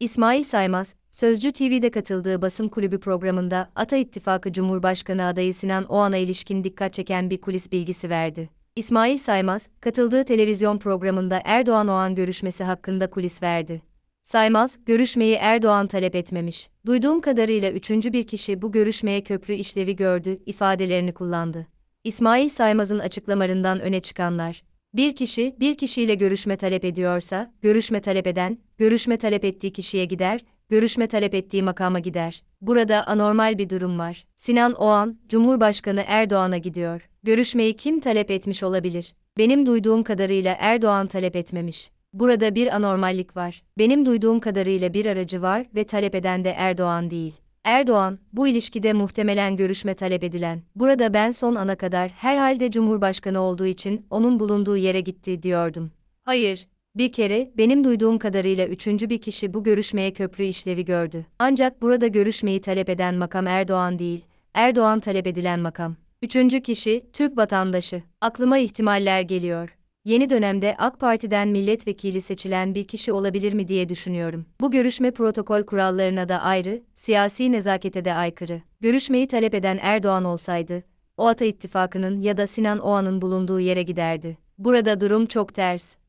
İsmail Saymaz, Sözcü TV'de katıldığı basın kulübü programında Ata İttifakı Cumhurbaşkanı adayı Sinan Oğan'a ilişkin dikkat çeken bir kulis bilgisi verdi. İsmail Saymaz, katıldığı televizyon programında Erdoğan-Oğan görüşmesi hakkında kulis verdi. Saymaz, görüşmeyi Erdoğan talep etmemiş. Duyduğum kadarıyla üçüncü bir kişi bu görüşmeye köprü işlevi gördü ifadelerini kullandı. İsmail Saymaz'ın açıklamalarından öne çıkanlar, bir kişi bir kişiyle görüşme talep ediyorsa, görüşme talep eden, görüşme talep ettiği kişiye gider, görüşme talep ettiği makama gider. Burada anormal bir durum var. Sinan Oğan, Cumhurbaşkanı Erdoğan'a gidiyor. Görüşmeyi kim talep etmiş olabilir? Benim duyduğum kadarıyla Erdoğan talep etmemiş. Burada bir anormallik var. Benim duyduğum kadarıyla bir aracı var ve talep eden de Erdoğan değil. Erdoğan, bu ilişkide muhtemelen görüşme talep edilen, burada ben son ana kadar herhalde Cumhurbaşkanı olduğu için onun bulunduğu yere gitti diyordum. Hayır, bir kere benim duyduğum kadarıyla üçüncü bir kişi bu görüşmeye köprü işlevi gördü. Ancak burada görüşmeyi talep eden makam Erdoğan değil, Erdoğan talep edilen makam. Üçüncü kişi, Türk vatandaşı. Aklıma ihtimaller geliyor yeni dönemde AK Parti'den milletvekili seçilen bir kişi olabilir mi diye düşünüyorum. Bu görüşme protokol kurallarına da ayrı, siyasi nezakete de aykırı. Görüşmeyi talep eden Erdoğan olsaydı, o Ata İttifakı'nın ya da Sinan Oğan'ın bulunduğu yere giderdi. Burada durum çok ters.